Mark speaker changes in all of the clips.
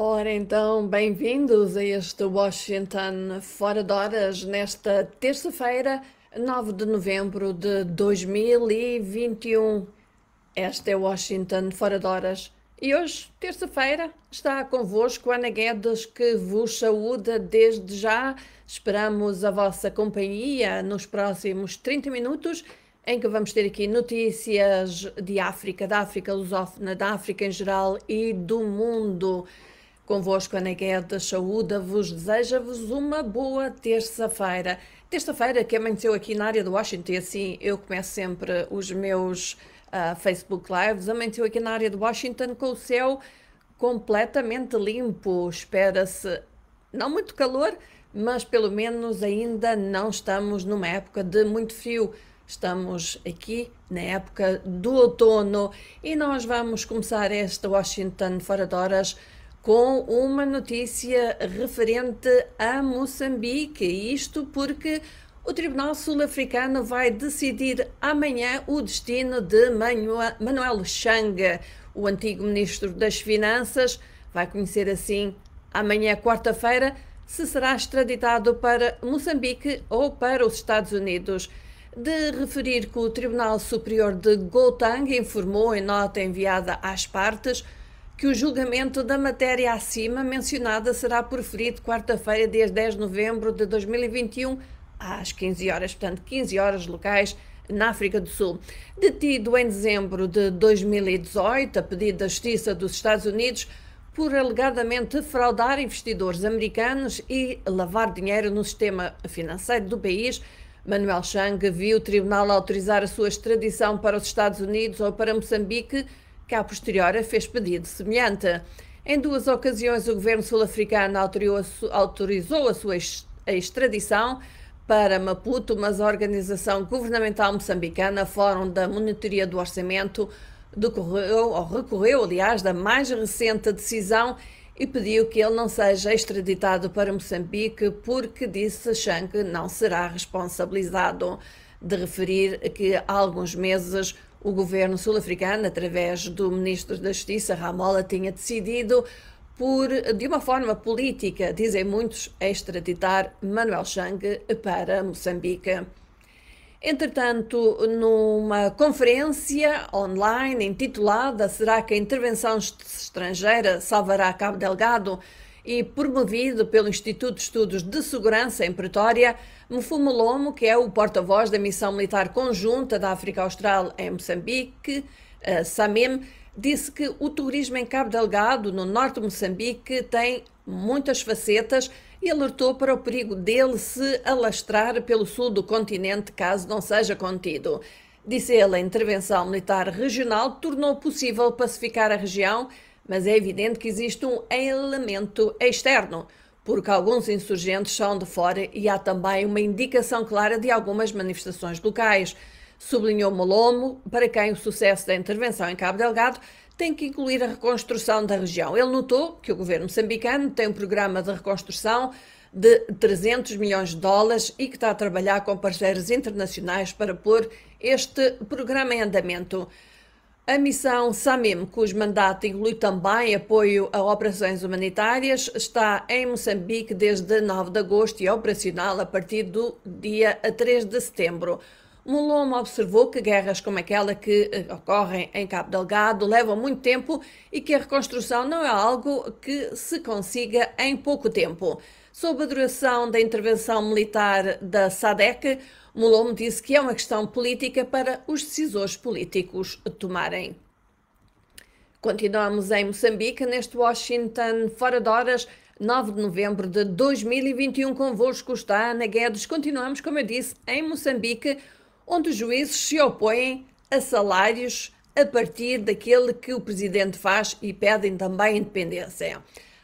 Speaker 1: Ora então, bem-vindos a este Washington Fora de Horas nesta terça-feira, 9 de novembro de 2021. Este é Washington Fora de Horas e hoje, terça-feira, está convosco Ana Guedes que vos saúda desde já. Esperamos a vossa companhia nos próximos 30 minutos em que vamos ter aqui notícias de África, da África lusófona, da África em geral e do mundo. Convosco Ana Guedes saúda, vos deseja-vos uma boa terça-feira. Terça-feira que amanheceu aqui na área de Washington e assim eu começo sempre os meus uh, Facebook Lives. Amanheceu aqui na área de Washington com o céu completamente limpo. Espera-se não muito calor, mas pelo menos ainda não estamos numa época de muito frio. Estamos aqui na época do outono e nós vamos começar esta Washington fora de horas com uma notícia referente a Moçambique. Isto porque o Tribunal Sul-Africano vai decidir amanhã o destino de Manuel Xanga, o antigo ministro das Finanças. Vai conhecer assim amanhã, quarta-feira, se será extraditado para Moçambique ou para os Estados Unidos. De referir que o Tribunal Superior de Gauteng informou em nota enviada às partes que o julgamento da matéria acima mencionada será proferido quarta-feira, dia 10 de novembro de 2021, às 15 horas, portanto, 15 horas locais na África do Sul. Detido em dezembro de 2018, a pedido da Justiça dos Estados Unidos, por alegadamente fraudar investidores americanos e lavar dinheiro no sistema financeiro do país, Manuel Chang viu o tribunal autorizar a sua extradição para os Estados Unidos ou para Moçambique que a posteriori fez pedido semelhante. Em duas ocasiões, o governo sul-africano autorizou a sua extradição para Maputo, mas a organização governamental moçambicana, Fórum da Monitoria do Orçamento, decorreu, ou recorreu, aliás, da mais recente decisão e pediu que ele não seja extraditado para Moçambique porque disse Chang não será responsabilizado de referir que há alguns meses o governo sul-africano, através do ministro da Justiça, Ramola, tinha decidido, por, de uma forma política, dizem muitos, extraditar Manuel Chang para Moçambique. Entretanto, numa conferência online intitulada Será que a intervenção estrangeira salvará Cabo Delgado? e promovido pelo Instituto de Estudos de Segurança em Pretória, Mfumo Lomo, que é o porta-voz da Missão Militar Conjunta da África Austral em Moçambique, eh, SAMEM, disse que o turismo em Cabo Delgado, no norte de Moçambique, tem muitas facetas e alertou para o perigo dele se alastrar pelo sul do continente caso não seja contido. Disse ele, a intervenção militar regional tornou possível pacificar a região mas é evidente que existe um elemento externo, porque alguns insurgentes são de fora e há também uma indicação clara de algumas manifestações locais. Sublinhou Molomo, para quem o sucesso da intervenção em Cabo Delgado tem que incluir a reconstrução da região. Ele notou que o governo moçambicano tem um programa de reconstrução de 300 milhões de dólares e que está a trabalhar com parceiros internacionais para pôr este programa em andamento. A missão SAMIM, cujo mandato inclui também apoio a operações humanitárias, está em Moçambique desde 9 de agosto e é operacional a partir do dia 3 de setembro. Muloma observou que guerras como aquela que eh, ocorrem em Cabo Delgado levam muito tempo e que a reconstrução não é algo que se consiga em pouco tempo. Sobre a duração da intervenção militar da SADEC, Muloma disse que é uma questão política para os decisores políticos tomarem. Continuamos em Moçambique, neste Washington Fora de Horas, 9 de novembro de 2021, convosco está Ana Guedes. Continuamos, como eu disse, em Moçambique onde os juízes se opõem a salários a partir daquele que o presidente faz e pedem também independência.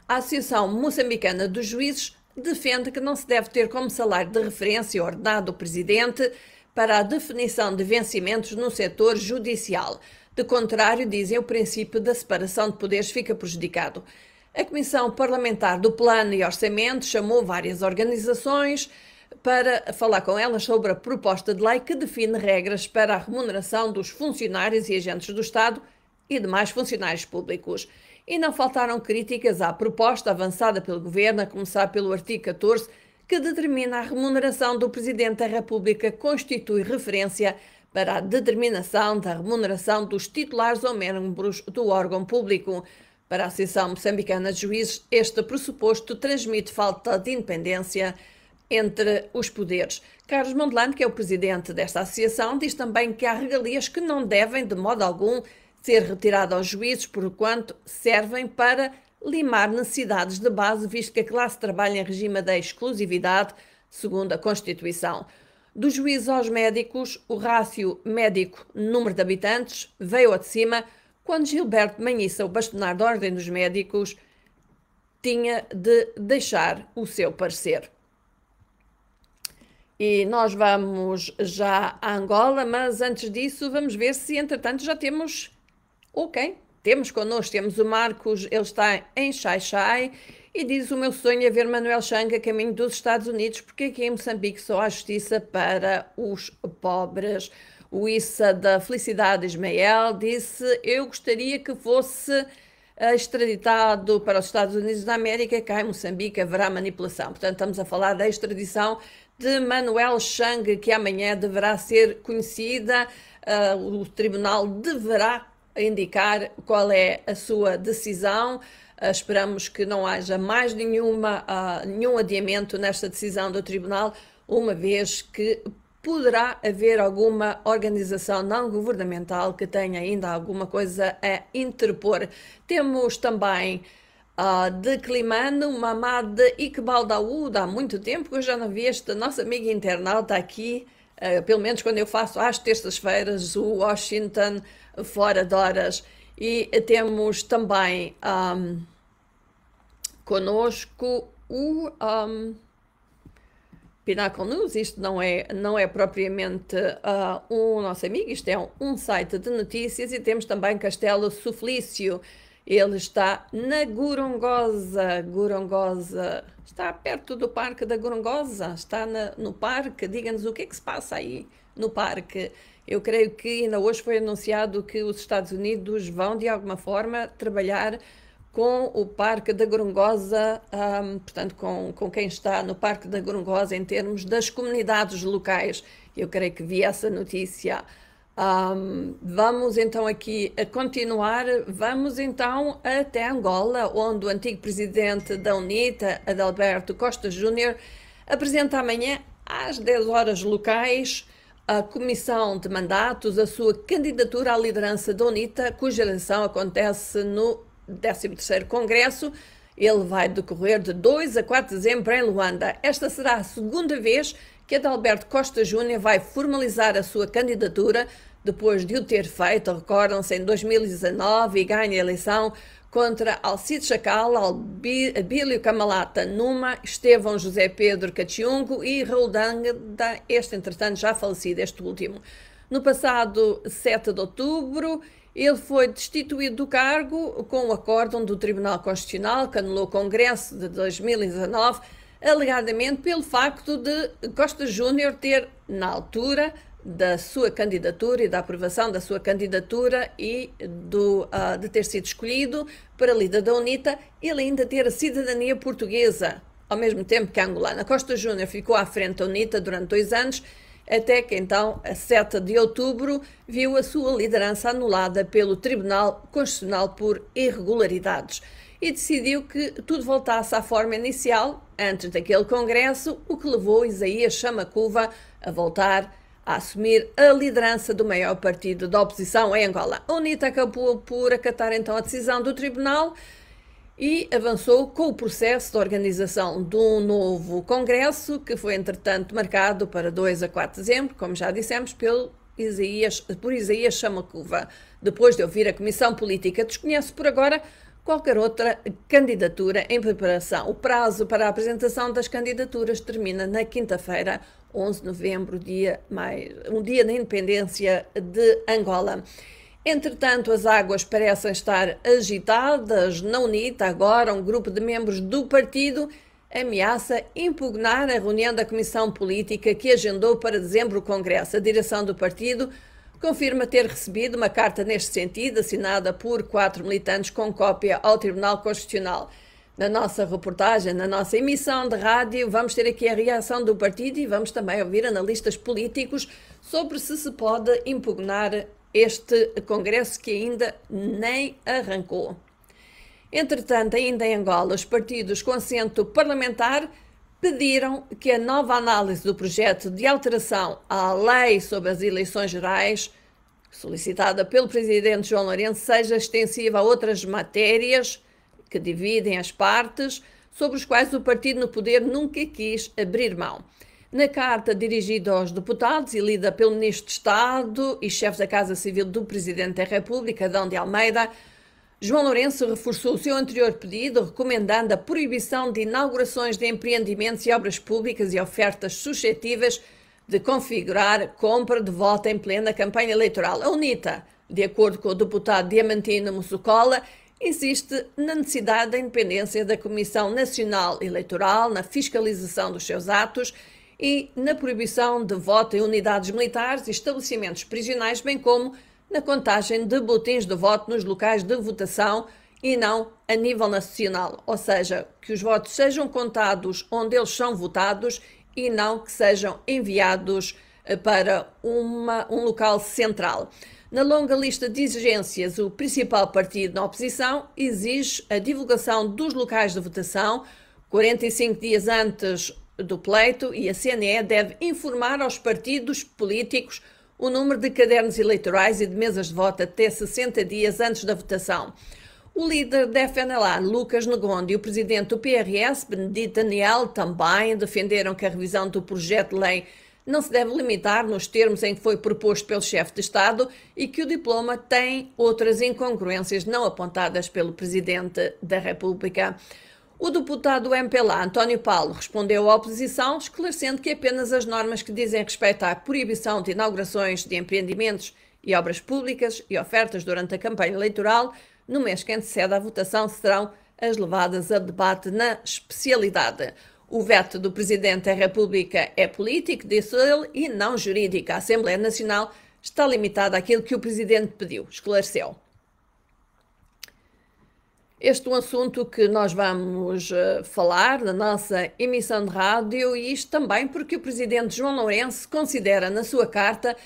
Speaker 1: A Associação Moçambicana dos Juízes defende que não se deve ter como salário de referência ordenado o presidente para a definição de vencimentos no setor judicial. De contrário, dizem, o princípio da separação de poderes fica prejudicado. A Comissão Parlamentar do Plano e Orçamento chamou várias organizações para falar com elas sobre a proposta de lei que define regras para a remuneração dos funcionários e agentes do Estado e demais funcionários públicos. E não faltaram críticas à proposta avançada pelo governo, a começar pelo artigo 14, que determina a remuneração do Presidente da República, constitui referência para a determinação da remuneração dos titulares ou membros do órgão público. Para a Associação Moçambicana de Juízes, este pressuposto transmite falta de independência entre os poderes. Carlos Mondelano, que é o presidente desta associação, diz também que há regalias que não devem, de modo algum, ser retiradas aos juízes, por quanto servem para limar necessidades de base, visto que a classe trabalha em regime de exclusividade, segundo a Constituição. Dos juízes aos médicos, o rácio médico-número de habitantes veio a de cima quando Gilberto Manhissa, o bastonar da Ordem dos Médicos, tinha de deixar o seu parecer. E nós vamos já a Angola, mas antes disso vamos ver se entretanto já temos ok temos connosco, temos o Marcos, ele está em Xai Xai e diz o meu sonho é ver Manuel Xanga caminho dos Estados Unidos, porque aqui em Moçambique só há justiça para os pobres. O Issa da Felicidade Ismael disse eu gostaria que fosse eh, extraditado para os Estados Unidos da América, cá em Moçambique haverá manipulação. Portanto, estamos a falar da extradição de Manuel Chang, que amanhã deverá ser conhecida. Uh, o tribunal deverá indicar qual é a sua decisão. Uh, esperamos que não haja mais nenhuma, uh, nenhum adiamento nesta decisão do tribunal, uma vez que poderá haver alguma organização não governamental que tenha ainda alguma coisa a interpor. Temos também uh, ah, declinando de Iqbal Daoud. Há muito tempo que eu já não vi este nosso amigo internauta aqui, uh, pelo menos quando eu faço às terças-feiras o Washington fora de horas. E temos também um, conosco o um, Pinnacle News. Isto não é, não é propriamente uh, um nosso amigo, isto é um, um site de notícias. E temos também Castelo Suflício. Ele está na Gorongosa, Gorongosa. Está perto do Parque da Gorongosa, está na, no parque. Diga-nos o que é que se passa aí no parque. Eu creio que ainda hoje foi anunciado que os Estados Unidos vão, de alguma forma, trabalhar com o Parque da Gorongosa, um, portanto, com, com quem está no Parque da Gorongosa em termos das comunidades locais. Eu creio que vi essa notícia um, vamos então aqui a continuar, vamos então até Angola, onde o antigo presidente da UNITA, Adalberto Costa Júnior, apresenta amanhã às 10 horas locais a comissão de mandatos, a sua candidatura à liderança da UNITA, cuja eleição acontece no 13º Congresso. Ele vai decorrer de 2 a 4 de dezembro em Luanda. Esta será a segunda vez que que Adalberto Costa Júnior vai formalizar a sua candidatura depois de o ter feito, recordam-se, em 2019 e ganha a eleição contra Alcide Chacal, Abílio Camalata Numa, Estevão José Pedro Cachiungo e Raul Danga, este entretanto já falecido, este último. No passado 7 de outubro, ele foi destituído do cargo com o acórdão do Tribunal Constitucional que anulou o Congresso de 2019 alegadamente pelo facto de Costa Júnior ter, na altura da sua candidatura e da aprovação da sua candidatura e do, uh, de ter sido escolhido para líder da UNITA, ele ainda ter a cidadania portuguesa, ao mesmo tempo que a angolana. Costa Júnior ficou à frente da UNITA durante dois anos, até que então, a 7 de outubro, viu a sua liderança anulada pelo Tribunal Constitucional por irregularidades e decidiu que tudo voltasse à forma inicial, antes daquele congresso, o que levou Isaías Chamacuva a voltar a assumir a liderança do maior partido da oposição em Angola. A UNITA acabou por acatar então a decisão do tribunal e avançou com o processo de organização de um novo congresso, que foi entretanto marcado para 2 a 4 de dezembro, como já dissemos, pelo Isaías, por Isaías Chamacuva. Depois de ouvir a Comissão Política, desconheço por agora qualquer outra candidatura em preparação. O prazo para a apresentação das candidaturas termina na quinta-feira, 11 de novembro, dia mais, um dia da independência de Angola. Entretanto, as águas parecem estar agitadas. Na UNITA, agora, um grupo de membros do partido ameaça impugnar a reunião da Comissão Política que agendou para dezembro o Congresso. A direção do partido confirma ter recebido uma carta neste sentido, assinada por quatro militantes com cópia ao Tribunal Constitucional. Na nossa reportagem, na nossa emissão de rádio, vamos ter aqui a reação do partido e vamos também ouvir analistas políticos sobre se se pode impugnar este congresso que ainda nem arrancou. Entretanto, ainda em Angola, os partidos com assento parlamentar pediram que a nova análise do projeto de alteração à Lei sobre as Eleições Gerais, solicitada pelo presidente João Lourenço, seja extensiva a outras matérias que dividem as partes, sobre os quais o partido no poder nunca quis abrir mão. Na carta dirigida aos deputados e lida pelo Ministro de Estado e chefe da Casa Civil do Presidente da República, D. de Almeida, João Lourenço reforçou o seu anterior pedido, recomendando a proibição de inaugurações de empreendimentos e obras públicas e ofertas suscetíveis de configurar compra de voto em plena campanha eleitoral. A UNITA, de acordo com o deputado Diamantino Mussocola, insiste na necessidade da independência da Comissão Nacional Eleitoral na fiscalização dos seus atos e na proibição de voto em unidades militares e estabelecimentos prisionais, bem como na contagem de botins de voto nos locais de votação e não a nível nacional, ou seja, que os votos sejam contados onde eles são votados e não que sejam enviados eh, para uma, um local central. Na longa lista de exigências, o principal partido na oposição exige a divulgação dos locais de votação 45 dias antes do pleito e a CNE deve informar aos partidos políticos o número de cadernos eleitorais e de mesas de voto até 60 dias antes da votação. O líder da FNLA, Lucas Negondi, e o presidente do PRS, Benedito Daniel, também defenderam que a revisão do projeto de lei não se deve limitar nos termos em que foi proposto pelo chefe de Estado e que o diploma tem outras incongruências não apontadas pelo presidente da República. O deputado do MPLA, António Paulo, respondeu à oposição, esclarecendo que apenas as normas que dizem respeito à proibição de inaugurações de empreendimentos e obras públicas e ofertas durante a campanha eleitoral, no mês que antecede à votação, serão as levadas a debate na especialidade. O veto do Presidente da República é político, disse ele, e não jurídico. A Assembleia Nacional está limitada àquilo que o Presidente pediu, esclareceu este é um assunto que nós vamos eh, falar na nossa emissão de rádio e isto também porque o presidente João Lourenço considera na sua carta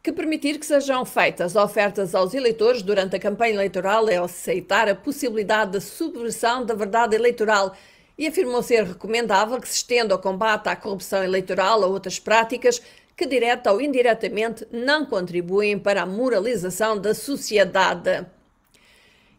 Speaker 1: que permitir que sejam feitas ofertas aos eleitores durante a campanha eleitoral é aceitar a possibilidade da subversão da verdade eleitoral e afirmou ser recomendável que se estenda o combate à corrupção eleitoral ou outras práticas que, direta ou indiretamente, não contribuem para a moralização da sociedade.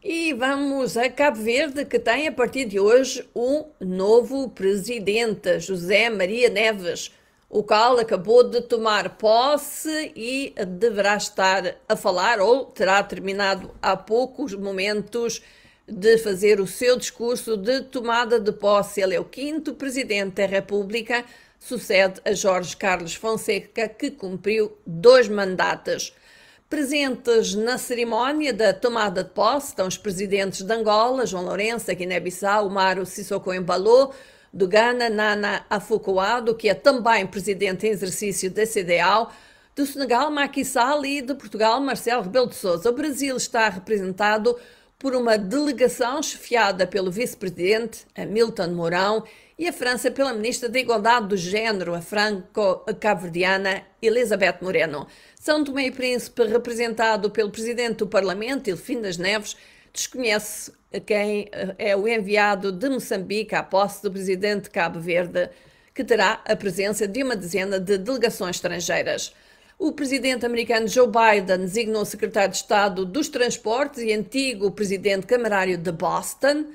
Speaker 1: E vamos a Cabo Verde, que tem a partir de hoje um novo presidente, José Maria Neves, o qual acabou de tomar posse e deverá estar a falar, ou terá terminado há poucos momentos de fazer o seu discurso de tomada de posse. Ele é o quinto presidente da República, sucede a Jorge Carlos Fonseca, que cumpriu dois mandatos. Presentes na cerimónia da tomada de posse estão os presidentes de Angola, João Lourenço, Guiné-Bissau, Maro Sissoko Embalo, do Ghana, Nana Afocoado, que é também presidente em exercício da CDAO, do Senegal, Macky Sall e de Portugal, Marcelo Rebelo de Sousa. O Brasil está representado por uma delegação chefiada pelo vice-presidente Hamilton Mourão e a França pela ministra da Igualdade do Gênero, a franco-caverdiana Elizabeth Moreno. São Tomé e Príncipe, representado pelo presidente do Parlamento, das Neves, desconhece quem eh, é o enviado de Moçambique à posse do presidente de Cabo Verde, que terá a presença de uma dezena de delegações estrangeiras. O presidente americano Joe Biden designou o secretário de Estado dos Transportes e antigo presidente camarário de Boston,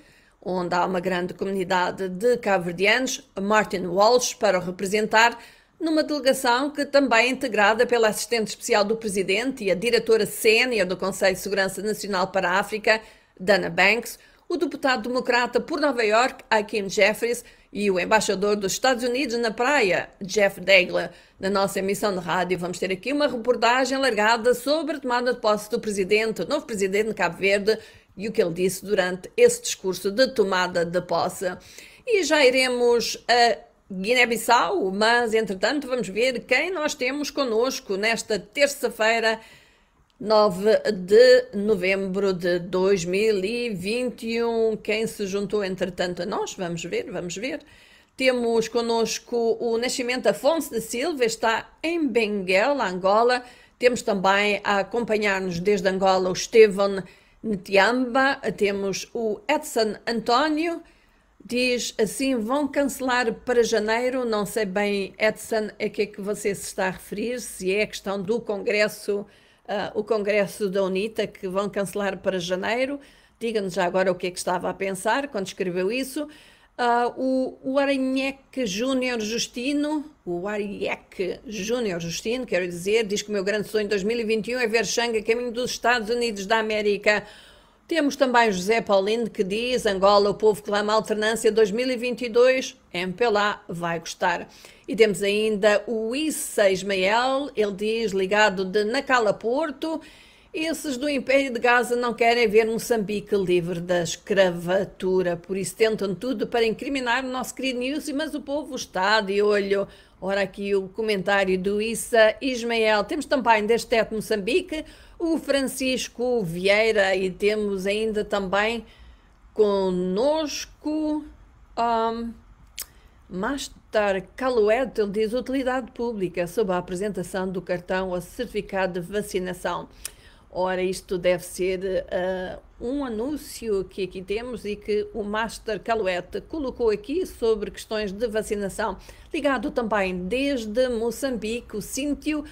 Speaker 1: onde há uma grande comunidade de cabo-verdianos, Martin Walsh, para o representar numa delegação que também é integrada pela assistente especial do presidente e a diretora sénior do Conselho de Segurança Nacional para a África, Dana Banks, o deputado democrata por Nova York, Hakeem Jeffries, e o embaixador dos Estados Unidos na praia, Jeff DeGler. Na nossa emissão de rádio vamos ter aqui uma reportagem largada sobre a tomada de posse do presidente, o novo presidente de Cabo Verde, e o que ele disse durante esse discurso de tomada de posse. E já iremos a eh, Guiné-Bissau, mas entretanto vamos ver quem nós temos conosco nesta terça-feira, 9 de novembro de 2021. Quem se juntou entretanto a nós? Vamos ver, vamos ver. Temos conosco o Nascimento Afonso da Silva, está em Benguela, Angola. Temos também a acompanhar-nos desde Angola o Estevan Ntiamba, temos o Edson António. Diz assim: vão cancelar para janeiro. Não sei bem, Edson, a que é que você se está a referir, se é a questão do Congresso, uh, o Congresso da UNITA, que vão cancelar para janeiro. Diga-nos já agora o que é que estava a pensar quando escreveu isso. Uh, o, o Aranheque Júnior Justino, o Ariek Júnior Justino, quero dizer, diz que o meu grande sonho em 2021 é ver Xanga caminho dos Estados Unidos da América. Temos também José Paulino que diz: Angola, o povo clama alternância 2022, MPLA vai gostar. E temos ainda o Issa Ismael, ele diz, ligado de Nacala Porto: esses do Império de Gaza não querem ver Moçambique livre da escravatura, por isso tentam tudo para incriminar o nosso querido News, mas o povo está de olho. Ora, aqui o comentário do Issa Ismael. Temos também deste teto Moçambique o Francisco Vieira e temos ainda também conosco um, Master Caloeto, ele diz utilidade pública sob a apresentação do cartão ou certificado de vacinação. Ora, isto deve ser uh, um anúncio que aqui temos e que o Master Caluete colocou aqui sobre questões de vacinação, ligado também desde Moçambique, o Cíntio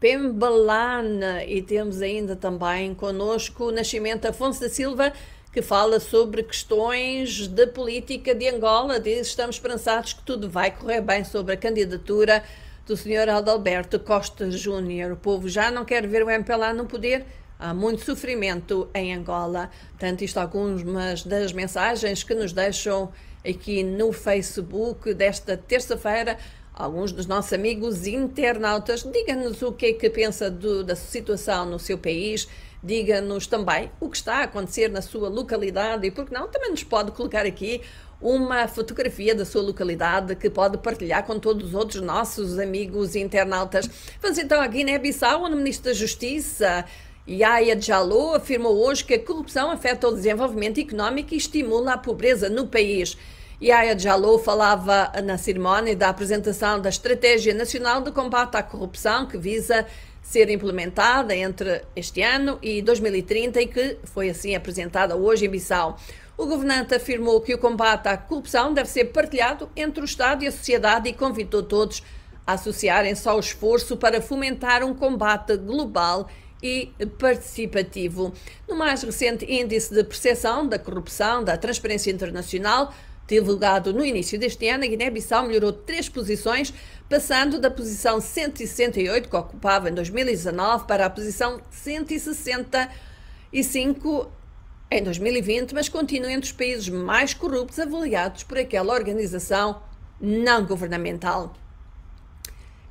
Speaker 1: Pembalana e temos ainda também conosco o Nascimento Afonso da Silva, que fala sobre questões da política de Angola. Diz: estamos esperançados que tudo vai correr bem sobre a candidatura do Sr. Adalberto Costa Júnior. O povo já não quer ver o MPLA no poder. Há muito sofrimento em Angola. Tanto isto algumas das mensagens que nos deixam aqui no Facebook desta terça-feira alguns dos nossos amigos internautas. Diga-nos o que é que pensa do, da situação no seu país. Diga-nos também o que está a acontecer na sua localidade e, por que não, também nos pode colocar aqui uma fotografia da sua localidade que pode partilhar com todos os outros nossos amigos internautas. Vamos então à Guiné-Bissau, onde o Ministro da Justiça, Yaya Jallo, afirmou hoje que a corrupção afeta o desenvolvimento económico e estimula a pobreza no país. Yaya Jalou falava na cerimónia da apresentação da Estratégia Nacional de Combate à Corrupção, que visa ser implementada entre este ano e 2030 e que foi assim apresentada hoje em Bissau. O governante afirmou que o combate à corrupção deve ser partilhado entre o Estado e a sociedade e convidou todos a associarem-se ao esforço para fomentar um combate global e participativo. No mais recente índice de percepção da corrupção da Transparência Internacional, Divulgado no início deste ano, a Guiné-Bissau melhorou três posições, passando da posição 168 que ocupava em 2019 para a posição 165 em 2020, mas continua entre os países mais corruptos avaliados por aquela organização não governamental.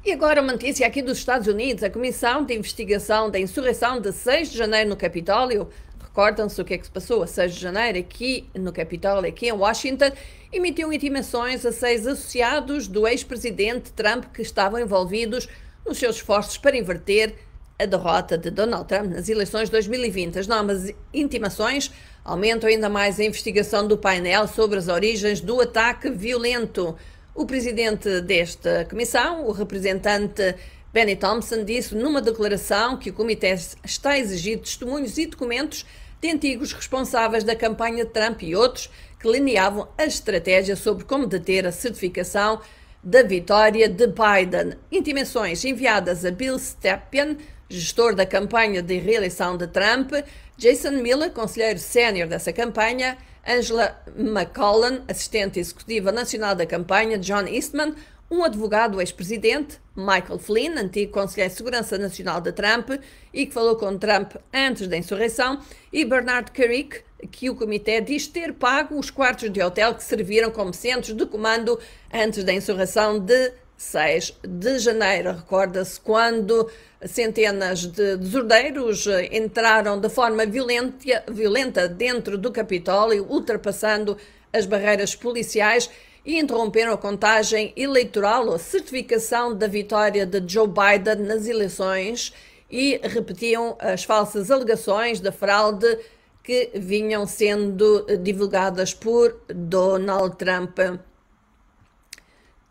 Speaker 1: E agora uma notícia aqui dos Estados Unidos. A Comissão de Investigação da Insurreição de 6 de Janeiro no Capitólio Recordam-se o que é que se passou a 6 de janeiro aqui no Capitólio, aqui em Washington, emitiu intimações a seis associados do ex-presidente Trump que estavam envolvidos nos seus esforços para inverter a derrota de Donald Trump nas eleições de 2020. As novas intimações aumentam ainda mais a investigação do painel sobre as origens do ataque violento. O presidente desta comissão, o representante Benny Thompson, disse numa declaração que o comitê está a exigir testemunhos e documentos de antigos responsáveis da campanha de Trump e outros que lineavam a estratégia sobre como deter a certificação da vitória de Biden. Intimações enviadas a Bill Stepien, gestor da campanha de reeleição de Trump, Jason Miller, conselheiro sénior dessa campanha, Angela McCollum, assistente executiva nacional da campanha, John Eastman, um advogado ex-presidente, Michael Flynn, antigo conselheiro de segurança nacional de Trump e que falou com Trump antes da insurreição, e Bernard Carrick, que o comitê diz ter pago os quartos de hotel que serviram como centros de comando antes da insurreição de 6 de janeiro. Recorda-se quando centenas de desordeiros entraram de forma violenta, violenta dentro do Capitólio, ultrapassando as barreiras policiais e interromperam a contagem eleitoral ou certificação da vitória de Joe Biden nas eleições e repetiam as falsas alegações da fraude que vinham sendo divulgadas por Donald Trump.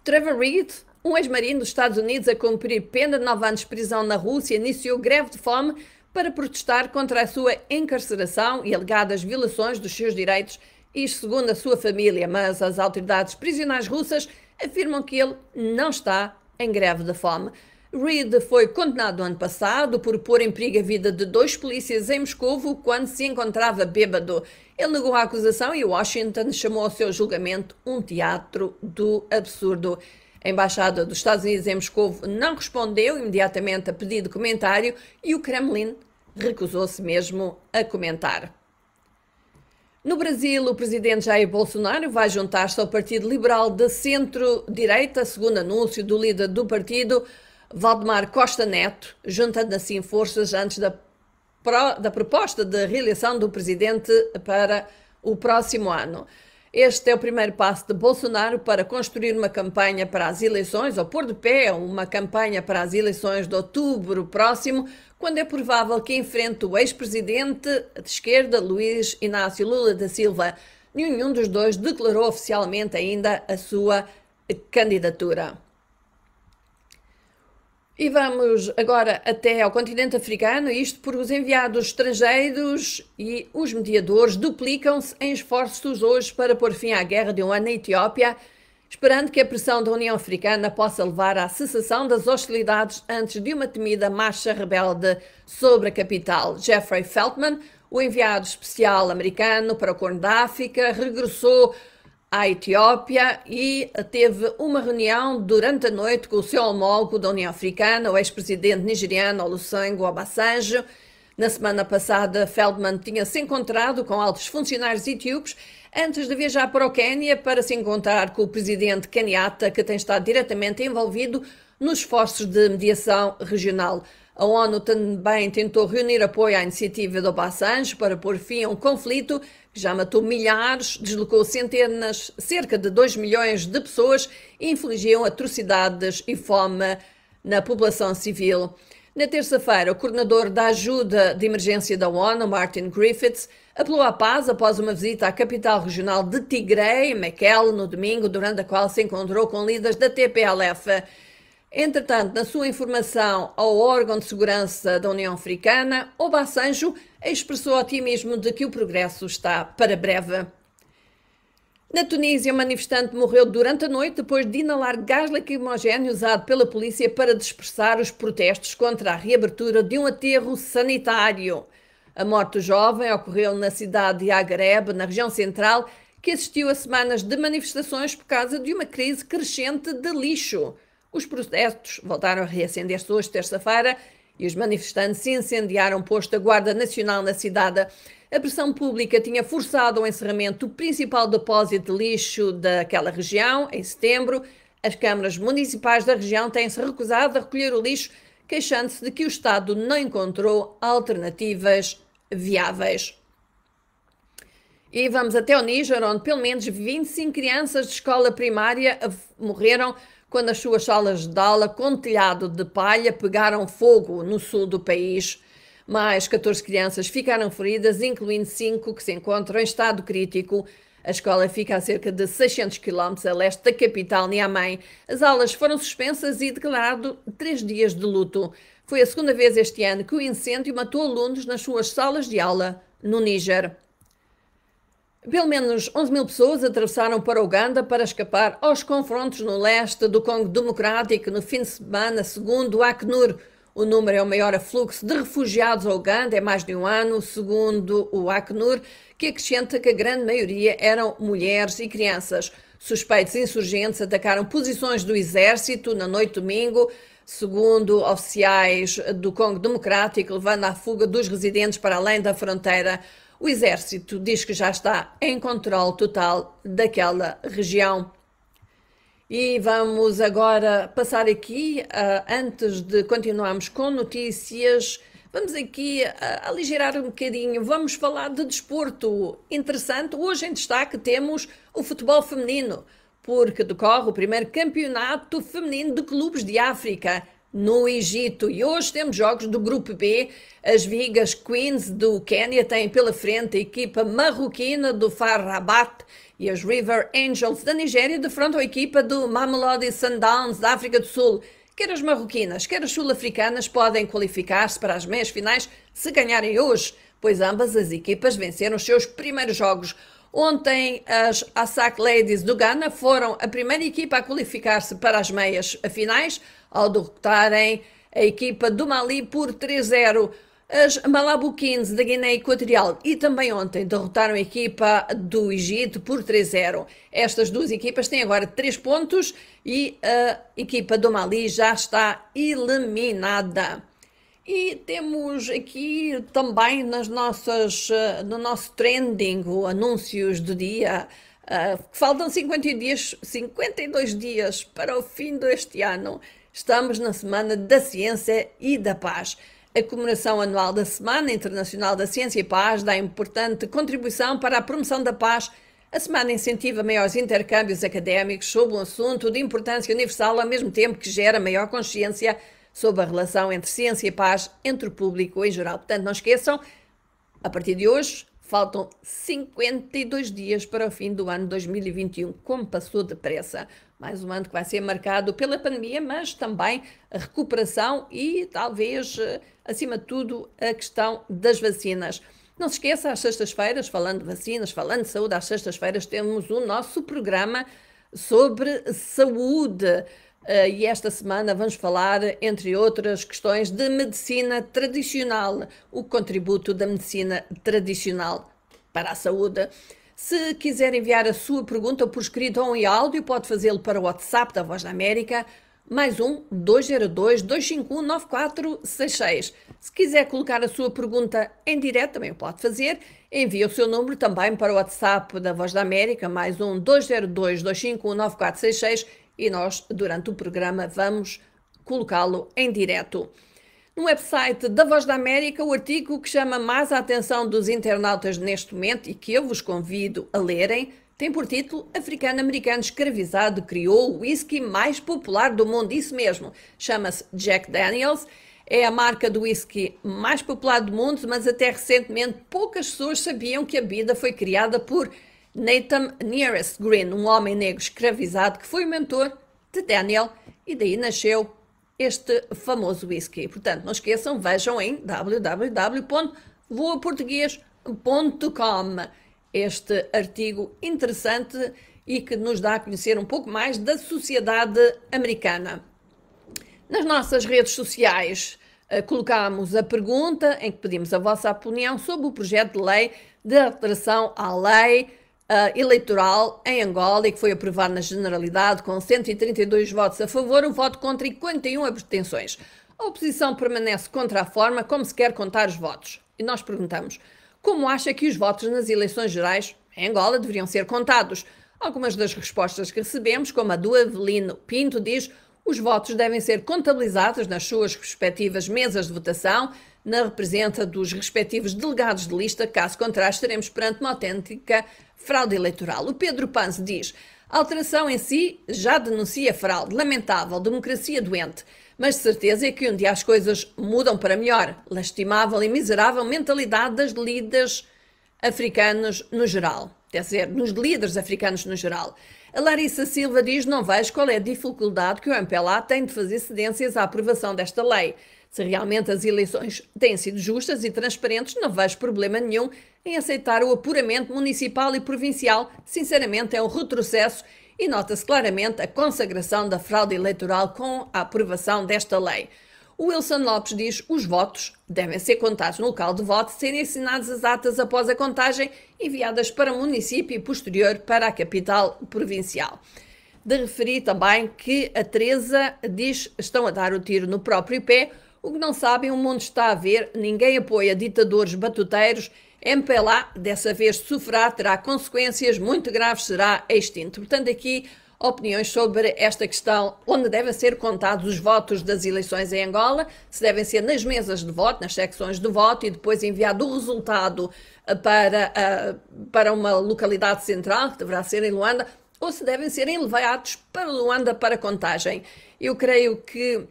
Speaker 1: Trevor Reed, um ex-marino dos Estados Unidos a cumprir pena de nove anos de prisão na Rússia, iniciou greve de fome para protestar contra a sua encarceração e alegadas violações dos seus direitos isto segundo a sua família, mas as autoridades prisionais russas afirmam que ele não está em greve de fome. Reed foi condenado ano passado por pôr em perigo a vida de dois polícias em Moscou quando se encontrava bêbado. Ele negou a acusação e Washington chamou ao seu julgamento um teatro do absurdo. A embaixada dos Estados Unidos em Moscou não respondeu imediatamente a pedido de comentário e o Kremlin recusou-se mesmo a comentar. No Brasil, o presidente Jair Bolsonaro vai juntar-se ao Partido Liberal de centro-direita, segundo anúncio do líder do partido, Valdemar Costa Neto, juntando assim forças antes da, pro, da proposta de reeleição do presidente para o próximo ano. Este é o primeiro passo de Bolsonaro para construir uma campanha para as eleições, ou pôr de pé uma campanha para as eleições de outubro próximo, quando é provável que enfrente o ex-presidente de esquerda, Luiz Inácio Lula da Silva. Nenhum dos dois declarou oficialmente ainda a sua candidatura. E vamos agora até ao continente africano, isto porque os enviados estrangeiros e os mediadores duplicam-se em esforços hoje para pôr fim à guerra de um ano na Etiópia, esperando que a pressão da União Africana possa levar à cessação das hostilidades antes de uma temida marcha rebelde sobre a capital. Jeffrey Feltman, o enviado especial americano para o Corno da África, regressou à Etiópia e teve uma reunião durante a noite com o seu homólogo da União Africana, o ex-presidente nigeriano Olusegun Obasanjo. Na semana passada, Feldman tinha se encontrado com altos funcionários etíopes antes de viajar para o Quênia para se encontrar com o presidente Kenyatta, que tem estado diretamente envolvido nos esforços de mediação regional. A ONU também tentou reunir apoio à iniciativa de Obasanjo para pôr fim a um conflito que já matou milhares, deslocou centenas, cerca de 2 milhões de pessoas e infligiu atrocidades e fome na população civil. Na terça-feira, o coordenador da ajuda de emergência da ONU, Martin Griffiths, apelou à paz após uma visita à capital regional de Tigray, Mekelle, no domingo, durante a qual se encontrou com líderes da TPLF. Entretanto, na sua informação ao órgão de segurança da União Africana, Obasanjo expressou otimismo de que o progresso está para breve. Na Tunísia, um manifestante morreu durante a noite depois de inalar gás lacrimogéneo usado pela polícia para dispersar os protestos contra a reabertura de um aterro sanitário. A morte do jovem ocorreu na cidade de Agareb, na região central, que assistiu a semanas de manifestações por causa de uma crise crescente de lixo. Os protestos voltaram a reacender-se hoje, terça-feira, e os manifestantes se incendiaram posto da Guarda Nacional na cidade. A pressão pública tinha forçado o encerramento do principal depósito de lixo daquela região em setembro. As câmaras municipais da região têm-se recusado a recolher o lixo, queixando-se de que o Estado não encontrou alternativas viáveis. E vamos até o Níger, onde pelo menos 25 crianças de escola primária morreram quando as suas salas de aula com telhado de palha pegaram fogo no sul do país. Mais 14 crianças ficaram feridas, incluindo 5 que se encontram em estado crítico. A escola fica a cerca de 600 km a leste da capital Niamey. As aulas foram suspensas e declarado três dias de luto. Foi a segunda vez este ano que o incêndio matou alunos nas suas salas de aula no Níger. Pelo menos 11 mil pessoas atravessaram para Uganda para escapar aos confrontos no leste do Congo Democrático no fim de semana, segundo o Acnur. O número é o maior afluxo de refugiados a Uganda em é mais de um ano, segundo o Acnur, que acrescenta que a grande maioria eram mulheres e crianças. Suspeitos insurgentes atacaram posições do exército na noite de domingo, segundo oficiais do Congo Democrático, levando à fuga dos residentes para além da fronteira. O exército diz que já está em controle total daquela região. E vamos agora passar aqui, uh, antes de continuarmos com notícias, vamos aqui uh, ah, aligerar um bocadinho. Vamos falar de desporto interessante. Hoje em destaque temos o futebol feminino, porque decorre o primeiro campeonato feminino de clubes de África no Egito. E hoje temos jogos do Grupo B. As Vigas Queens do Quênia têm pela frente a equipa marroquina do Far Rabat e as River Angels da Nigéria defrontam a equipa do Mamelodi Sundowns da África do Sul. Quer as marroquinas, quer as sul-africanas podem qualificar-se para as meias finais se ganharem hoje, pois ambas as equipas venceram os seus primeiros jogos. Ontem, as Assac Ladies do Ghana foram a primeira equipa a qualificar-se para as meias finais ao derrotarem a equipa do Mali por 3-0. As 15 da Guiné Equatorial e também ontem derrotaram a equipa do Egito por 3-0. Estas duas equipas têm agora 3 pontos e a equipa do Mali já está eliminada. E temos aqui também nas nossas, eh, no nosso trending, o anúncios do dia, uh, faltam 50 dias, 52 dias para o fim deste ano. Estamos na Semana da Ciência e da Paz. A comemoração anual da Semana Internacional da Ciência e Paz dá importante contribuição para a promoção da paz. A semana incentiva maiores intercâmbios académicos sobre um assunto de importância universal, ao mesmo tempo que gera maior consciência sobre a relação entre ciência e paz entre o público em geral. Portanto, não esqueçam, a partir de hoje, faltam 52 dias para o fim do ano 2021. Como passou depressa! mais um ano que vai ser marcado pela pandemia, mas também a recuperação e talvez, eh, acima de tudo, a questão das vacinas. Não se esqueça, às sextas-feiras, falando de vacinas, falando de saúde, às sextas-feiras temos o nosso programa sobre saúde. Eh, e esta semana vamos falar, entre outras questões, de medicina tradicional, o contributo da medicina tradicional para a saúde. Se quiser enviar a sua pergunta por escrito ou em áudio, pode fazê-lo para o WhatsApp da Voz da América, mais um 202 251 9466. Se quiser colocar a sua pergunta em direto, também o pode fazer. Envie o seu número também para o WhatsApp da Voz da América, mais um 202 251 9466 e nós, durante o programa, vamos colocá-lo em direto. No website da Voz da América, o artigo que chama mais a atenção dos internautas neste momento e que eu vos convido a lerem tem por título Africano-Americano Escravizado criou o whisky mais popular do mundo. Isso mesmo, chama-se Jack Daniels. É a marca do whisky mais popular do mundo, mas até recentemente poucas pessoas sabiam que a bebida foi criada por Nathan Nearest Green, um homem negro escravizado que foi o mentor de Daniel, e daí nasceu este famoso whisky. Portanto, não esqueçam, vejam em www.voaportuguês.com este artigo interessante e que nos dá a conhecer um pouco mais da sociedade americana. Nas nossas redes sociais eh, colocámos a pergunta em que pedimos a vossa opinião sobre o projeto de lei de alteração à lei uh, eleitoral em Angola e que foi aprovado na generalidade com 132 votos a favor, um voto contra e 41 abstenções. A oposição permanece contra a forma como se quer contar os votos. E nós perguntamos: como acha que os votos nas eleições gerais em Angola deveriam ser contados? Algumas das respostas que recebemos, como a do Avelino Pinto, diz os votos devem ser contabilizados nas suas respectivas mesas de votação, na representa dos respectivos delegados de lista, caso contrário, estaremos perante uma autêntica fraude eleitoral. O Pedro Panze diz: a alteração em si já denuncia fraude, lamentável, democracia doente. Mas de certeza é que um dia as coisas mudam para melhor. Lastimável e miserável mentalidade das líderes africanos no geral. Quer dizer, nos líderes africanos no geral. A Larissa Silva diz: não vejo qual é a dificuldade que o MPLA tem de fazer cedências à aprovação desta lei. Se realmente as eleições têm sido justas e transparentes, não vejo problema nenhum em aceitar o apuramento municipal e provincial. Sinceramente, é um retrocesso e nota-se claramente a consagração da fraude eleitoral com a aprovação desta lei. O Wilson Lopes diz os votos devem ser contados no local de voto, serem assinadas as atas após a contagem, enviadas para o município e posterior para a capital provincial. De referir também que a Teresa diz estão a dar o tiro no próprio pé, o que não sabem, o mundo está a ver, ninguém apoia ditadores batuteiros. MPLA, dessa vez, sofrerá, terá consequências muito graves, será extinto. Portanto, aqui opiniões sobre esta questão, onde devem ser contados os votos das eleições em Angola, se devem ser nas mesas de voto, nas secções de voto e depois enviado o resultado eh, para, eh, para uma localidade central, que deverá ser em Luanda, ou se devem ser enviados para Luanda para contagem. Eu creio que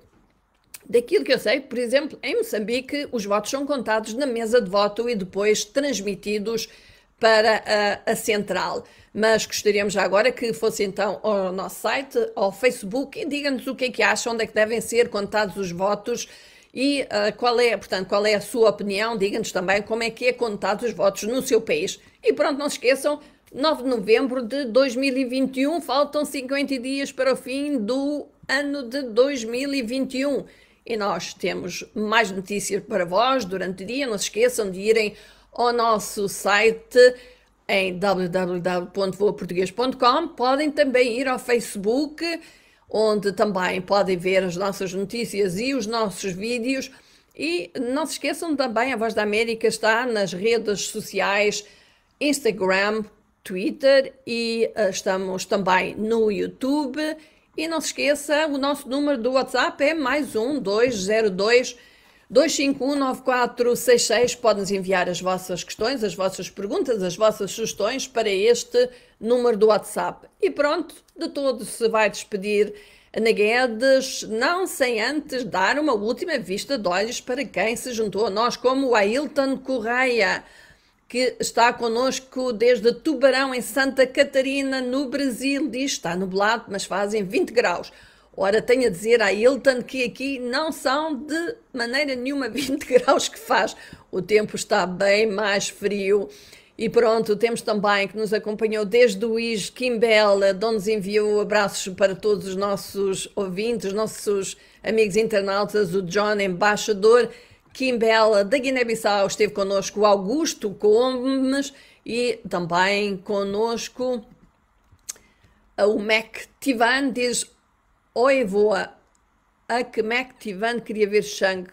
Speaker 1: Daquilo que eu sei, por exemplo, em Moçambique, os votos são contados na mesa de voto e depois transmitidos para a, a central. Mas gostaríamos já agora que fosse então ao nosso site, ao Facebook, e diga-nos o que é que acham, onde é que devem ser contados os votos e uh, qual é, portanto, qual é a sua opinião, diga-nos também como é que é contado os votos no seu país. E pronto, não se esqueçam, 9 de novembro de 2021, faltam 50 dias para o fim do ano de 2021. E nós temos mais notícias para vós durante o dia. Não se esqueçam de irem ao nosso site em www.voaportugues.com. Podem também ir ao Facebook, onde também podem ver as nossas notícias e os nossos vídeos. E não se esqueçam também, a Voz da América está nas redes sociais, Instagram, Twitter e eh, estamos também no YouTube e não se esqueça, o nosso número do WhatsApp é mais um 202 2519466. Podem-nos enviar as vossas questões, as vossas perguntas, as vossas sugestões para este número do WhatsApp. E pronto, de todo se vai despedir Ana Guedes, não sem antes dar uma última vista de olhos para quem se juntou a nós, como o Ailton Correia que está connosco desde Tubarão, em Santa Catarina, no Brasil. Diz está nublado, mas fazem 20 graus. Ora, tenho a dizer a Hilton que aqui não são de maneira nenhuma 20 graus que faz. O tempo está bem mais frio. E pronto, temos também que nos acompanhou desde o IS, Kimbela, onde nos enviou abraços para todos os nossos ouvintes, nossos amigos internautas, o John, embaixador. Kimbela da Guiné-Bissau, esteve connosco Augusto Gomes e também connosco o Mac Tivan, diz Oi, voa, a que Mac Tivan queria ver Shang,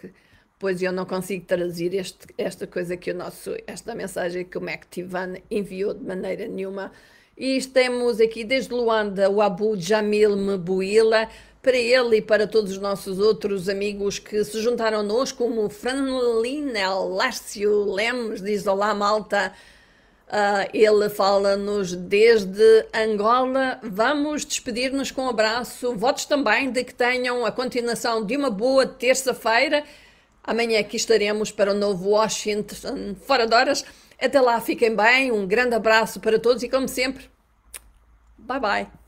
Speaker 1: pois eu não consigo traduzir este, esta coisa que o nosso, esta mensagem que o Mac Tivan enviou de maneira nenhuma. E temos aqui desde Luanda o Abu Jamil Mebuila, para ele e para todos os nossos outros amigos que se juntaram nos, como Franlin Lácio Lemos, diz Olá Malta. Uh, ele fala-nos desde Angola. Vamos despedir-nos com um abraço. Votos também de que tenham a continuação de uma boa terça-feira. Amanhã aqui estaremos para o novo Washington Fora de Horas. Até lá, fiquem bem. Um grande abraço para todos e, como sempre, bye bye.